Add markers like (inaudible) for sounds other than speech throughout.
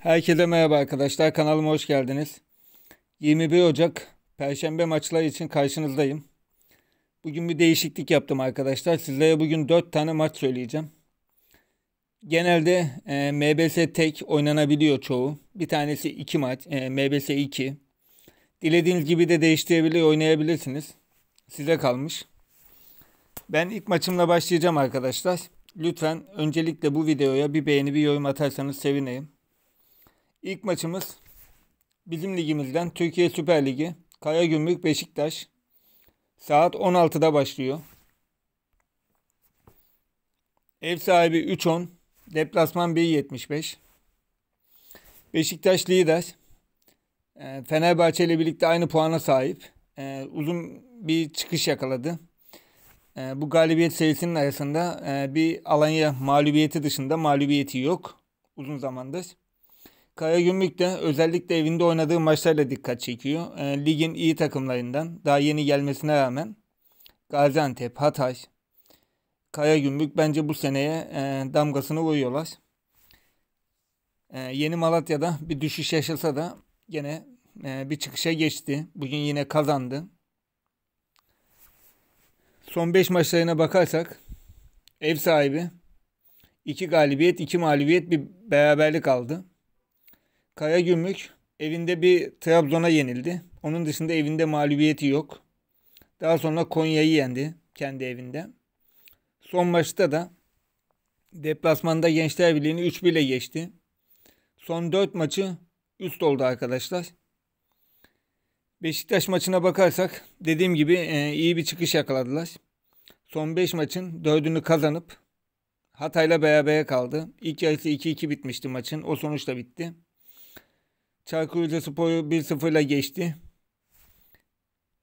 Herkese merhaba arkadaşlar. Kanalıma hoş geldiniz. 21 Ocak Perşembe maçları için karşınızdayım. Bugün bir değişiklik yaptım arkadaşlar. Sizlere bugün 4 tane maç söyleyeceğim. Genelde e, MBS tek oynanabiliyor çoğu. Bir tanesi 2 maç. E, MBS 2. Dilediğiniz gibi de değiştirebilir, oynayabilirsiniz. Size kalmış. Ben ilk maçımla başlayacağım arkadaşlar. Lütfen öncelikle bu videoya bir beğeni, bir yorum atarsanız sevinirim. İlk maçımız bizim ligimizden Türkiye Süper Ligi Kaya Karagümrük Beşiktaş saat 16'da başlıyor. Ev sahibi 3-1, 3.10, deplasman 75 Beşiktaş lider. Ee, Fenerbahçe ile birlikte aynı puana sahip. Ee, uzun bir çıkış yakaladı. Ee, bu galibiyet serisinin arasında e, bir Alanya mağlubiyeti dışında mağlubiyeti yok uzun zamandır. Kaya Gümrük de özellikle evinde oynadığı maçlarla dikkat çekiyor. E, ligin iyi takımlarından daha yeni gelmesine rağmen Gaziantep, Hatay, Kaya Gümrük bence bu seneye e, damgasını vuruyorlar. E, yeni Malatya'da bir düşüş yaşasa da gene e, bir çıkışa geçti. Bugün yine kazandı. Son 5 maçlarına bakarsak ev sahibi 2 galibiyet 2 mağlubiyet bir beraberlik aldı. Kaya Gümrük evinde bir Trabzon'a yenildi. Onun dışında evinde mağlubiyeti yok. Daha sonra Konya'yı yendi kendi evinde. Son maçta da deplasmanda Gençler Birliği'ni 3-1 ile geçti. Son 4 maçı üst oldu arkadaşlar. Beşiktaş maçına bakarsak dediğim gibi e, iyi bir çıkış yakaladılar. Son 5 maçın 4'ünü kazanıp Hatay'la berabere kaldı. İlk yarısı 2-2 bitmişti maçın. O sonuçla bitti. Çaykur Rizespor'u 1-0 ile geçti.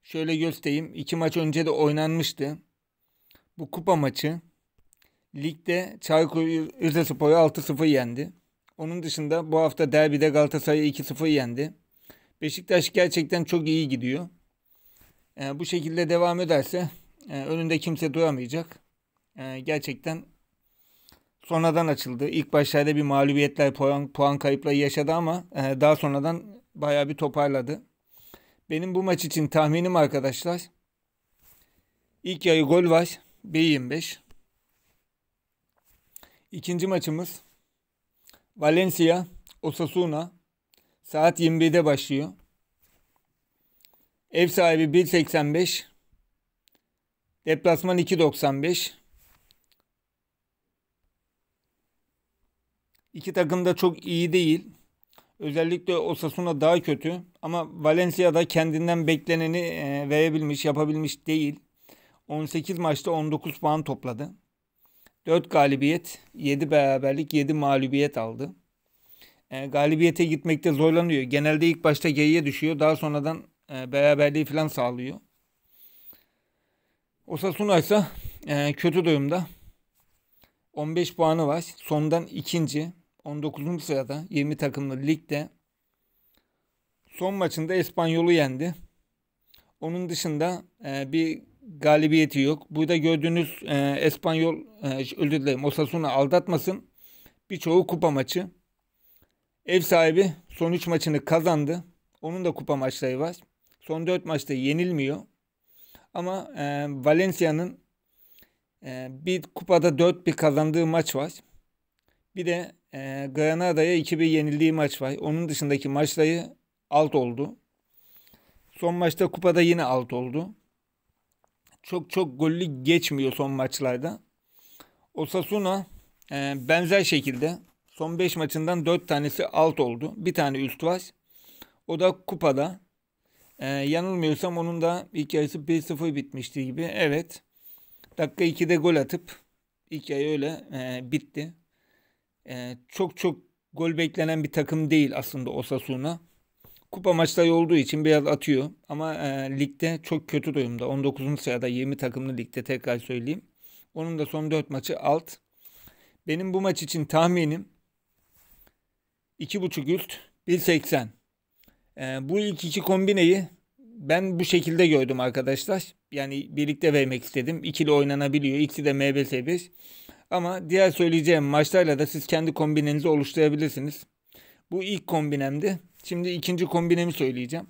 Şöyle göstereyim. İki maç önce de oynanmıştı. Bu kupa maçı. Ligde Çaykur Rizespor'u 6-0 yendi. Onun dışında bu hafta derbide Galatasaray'ı 2-0 yendi. Beşiktaş gerçekten çok iyi gidiyor. E, bu şekilde devam ederse e, önünde kimse duramayacak. E, gerçekten sonradan açıldı. İlk başlarda bir mağlubiyetler, puan, puan kayıpları yaşadı ama e, daha sonradan bayağı bir toparladı. Benim bu maç için tahminim arkadaşlar. İlk yarı gol var. B25. İkinci maçımız Valencia Osasuna saat 21'de başlıyor. Ev sahibi 1.85 Deplasman 2.95 İki takım da çok iyi değil. Özellikle Osasuna daha kötü ama Valencia da kendinden bekleneni e, verebilmiş, yapabilmiş değil. 18 maçta 19 puan topladı. 4 galibiyet, 7 beraberlik, 7 mağlubiyet aldı. E, galibiyete gitmekte zorlanıyor. Genelde ilk başta geriye düşüyor. Daha sonradan e, beraberliği falan sağlıyor. Osasuna ise e, kötü durumda. 15 puanı var. Sondan ikinci. 19. sırada 20 takımlı ligde. Son maçında Espanyol'u yendi. Onun dışında e, bir galibiyeti yok. Burada gördüğünüz e, Espanyol e, özür dilerim Osasuna aldatmasın. Birçoğu kupa maçı. Ev sahibi son 3 maçını kazandı. Onun da kupa maçları var. Son 4 maçta yenilmiyor. Ama e, Valencia'nın ee, bir kupada 4 bir kazandığı maç var. Bir de e, Granada'ya 2-1 yenildiği maç var. Onun dışındaki maçları alt oldu. Son maçta kupada yine alt oldu. Çok çok gollü geçmiyor son maçlarda. Osasuna e, benzer şekilde son 5 maçından 4 tanesi alt oldu. Bir tane üst var. O da kupada. E, yanılmıyorsam onun da ilk yarısı 1-0 bitmişti gibi. Evet. Dakika 2'de gol atıp hikaye öyle e, bitti. E, çok çok gol beklenen bir takım değil aslında Osasuna. Kupa maçları olduğu için biraz atıyor ama e, ligde çok kötü durumda. 19. sırada 20 takımlı ligde tekrar söyleyeyim. Onun da son 4 maçı alt. Benim bu maç için tahminim 2.5 üst 1.80. E, bu ilk iki kombineyi ben bu şekilde gördüm arkadaşlar. Yani birlikte vermek istedim. İkili oynanabiliyor. İkisi de MBS1. Ama diğer söyleyeceğim maçlarla da siz kendi kombinenizi oluşturabilirsiniz. Bu ilk kombinemdi. Şimdi ikinci kombinemi söyleyeceğim.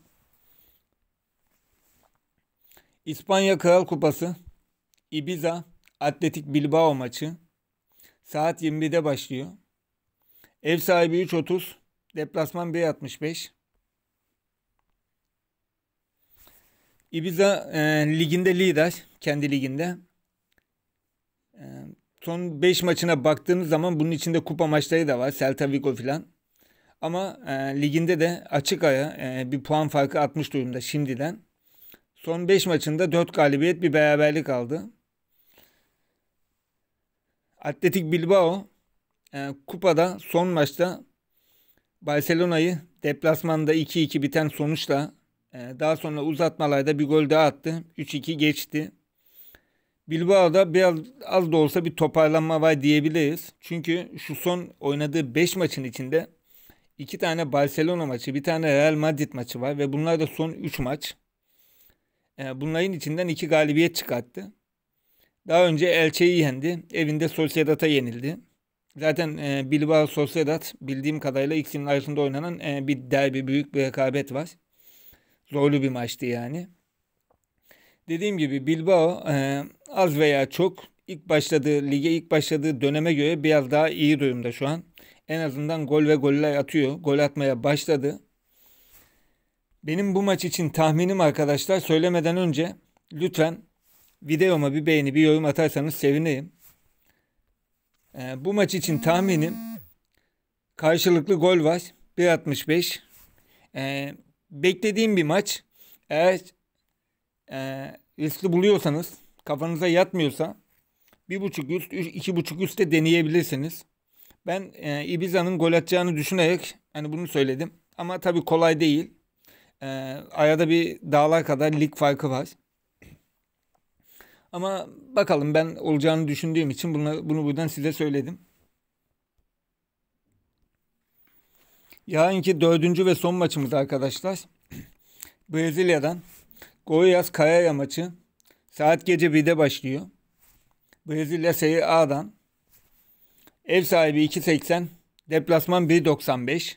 İspanya Kral Kupası, Ibiza, Atletik Bilbao maçı saat 21'de başlıyor. Ev sahibi 3.30, deplasman 1.65. Ibiza e, liginde lider. Kendi liginde. E, son 5 maçına baktığımız zaman bunun içinde kupa maçları da var. Celta Vigo filan. Ama e, liginde de açık aya e, bir puan farkı atmış durumda şimdiden. Son 5 maçında 4 galibiyet bir beraberlik aldı. Atletik Bilbao e, kupada son maçta Barcelona'yı deplasmanda 2-2 biten sonuçla ee, daha sonra uzatmalarda bir gol daha attı. 3-2 geçti. Bilbao'da biraz az da olsa bir toparlanma var diyebiliriz. Çünkü şu son oynadığı 5 maçın içinde 2 tane Barcelona maçı, bir tane Real Madrid maçı var ve bunlar da son 3 maç. Ee, bunların içinden 2 galibiyet çıkarttı. Daha önce Elche'yi yendi. Evinde Sociedad'a yenildi. Zaten e, Bilbao Sociedad bildiğim kadarıyla ikisinin arasında oynanan e, bir derbi, büyük bir rekabet var. Zorlu bir maçtı yani. Dediğim gibi Bilbao e, az veya çok ilk başladığı lige ilk başladığı döneme göre biraz daha iyi durumda şu an. En azından gol ve goller atıyor. Gol atmaya başladı. Benim bu maç için tahminim arkadaşlar söylemeden önce lütfen videoma bir beğeni bir yorum atarsanız sevineyim. Ee, bu maç için tahminim karşılıklı gol var 1.65. Ee, beklediğim bir maç. Eğer e, riskli buluyorsanız, kafanıza yatmıyorsa bir buçuk üst, üç, iki buçuk üst de deneyebilirsiniz. Ben e, Ibiza'nın gol atacağını düşünerek hani bunu söyledim. Ama tabii kolay değil. E, arada bir dağlar kadar lig farkı var. Ama bakalım ben olacağını düşündüğüm için bunu, bunu buradan size söyledim. Yarınki dördüncü ve son maçımız arkadaşlar. (clears throat) Brezilya'dan Goiás Kayaya maçı saat gece 1'de başlıyor. Brezilya Serie A'dan ev sahibi 2.80 deplasman 1.95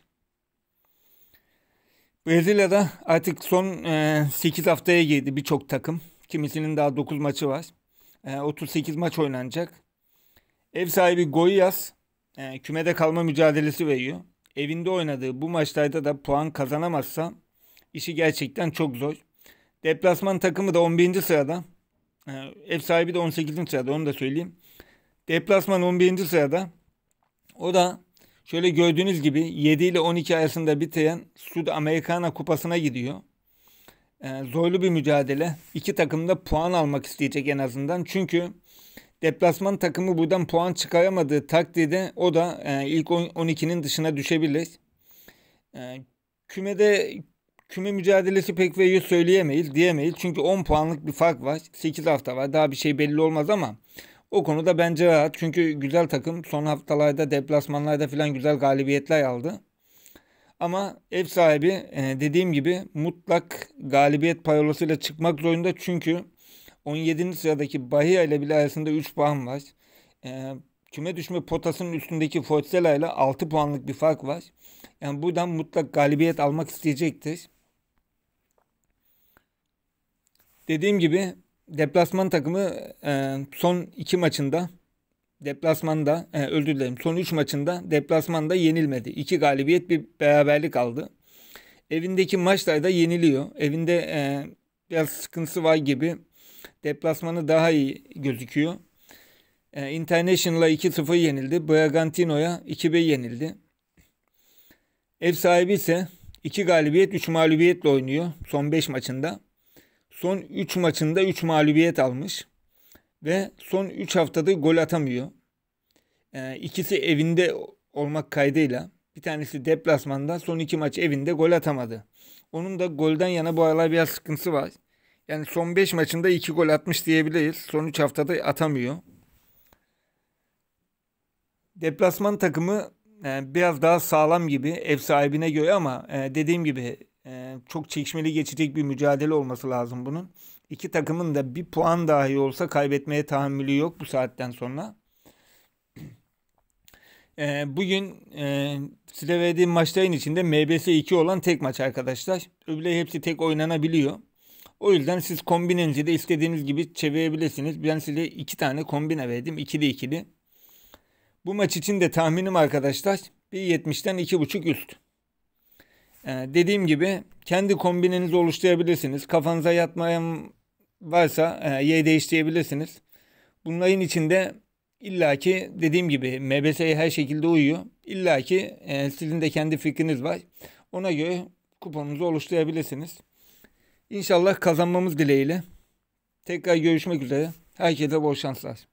Brezilya'da artık son e, 8 haftaya girdi birçok takım. Kimisinin daha 9 maçı var. E, 38 maç oynanacak. Ev sahibi Goiás e, kümede kalma mücadelesi veriyor evinde oynadığı bu maçlarda da puan kazanamazsa işi gerçekten çok zor. Deplasman takımı da 11. sırada. Ee, ev sahibi de 18. sırada onu da söyleyeyim. Deplasman 11. sırada. O da şöyle gördüğünüz gibi 7 ile 12 arasında biten Sud Amerikana Kupası'na gidiyor. Ee, zorlu bir mücadele. İki takım da puan almak isteyecek en azından. Çünkü Deplasman takımı buradan puan çıkaramadığı takdirde o da e, ilk 12'nin dışına düşebilir. E, kümede küme mücadelesi pek veriyor söyleyemeyiz diyemeyiz. Çünkü 10 puanlık bir fark var. 8 hafta var. Daha bir şey belli olmaz ama o konuda bence rahat. Çünkü güzel takım son haftalarda deplasmanlarda falan güzel galibiyetler aldı. Ama ev sahibi e, dediğim gibi mutlak galibiyet parolasıyla çıkmak zorunda. Çünkü 17. sıradaki Bahia ile bile arasında 3 puan var. E, küme düşme potasının üstündeki Forcella ile 6 puanlık bir fark var. Yani buradan mutlak galibiyet almak isteyecektir. Dediğim gibi deplasman takımı e, son 2 maçında deplasmanda e, özür dilerim son 3 maçında deplasmanda yenilmedi. 2 galibiyet bir beraberlik aldı. Evindeki maçlarda yeniliyor. Evinde e, biraz sıkıntısı var gibi Deplasmanı daha iyi gözüküyor. E, International'a 2-0 yenildi. Bragantino'ya 2-1 yenildi. Ev sahibi ise 2 galibiyet 3 mağlubiyetle oynuyor son 5 maçında. Son 3 maçında 3 mağlubiyet almış. Ve son 3 haftada gol atamıyor. E, ikisi evinde olmak kaydıyla. Bir tanesi deplasmanda son 2 maç evinde gol atamadı. Onun da golden yana bu aralar biraz sıkıntısı var. Yani son 5 maçında 2 gol atmış diyebiliriz. Son 3 haftada atamıyor. Deplasman takımı e, biraz daha sağlam gibi ev sahibine göre ama e, dediğim gibi e, çok çekişmeli geçecek bir mücadele olması lazım bunun. İki takımın da bir puan dahi olsa kaybetmeye tahammülü yok bu saatten sonra. Bugün size verdiğim maçların içinde MBS 2 olan tek maç arkadaşlar. Öbürleri hepsi tek oynanabiliyor. O yüzden siz kombininizi de istediğiniz gibi çevirebilirsiniz. Ben size iki tane kombine verdim. ikili ikili. Bu maç için de tahminim arkadaşlar 1.70'den 2.5 üst. Ee, dediğim gibi kendi kombininizi oluşturabilirsiniz. Kafanıza yatmayan varsa e, yer değiştirebilirsiniz. Bunların içinde illaki dediğim gibi MBS'ye her şekilde uyuyor. İllaki e, sizin de kendi fikriniz var. Ona göre kuponunuzu oluşturabilirsiniz. İnşallah kazanmamız dileğiyle. Tekrar görüşmek üzere. Herkese bol şanslar.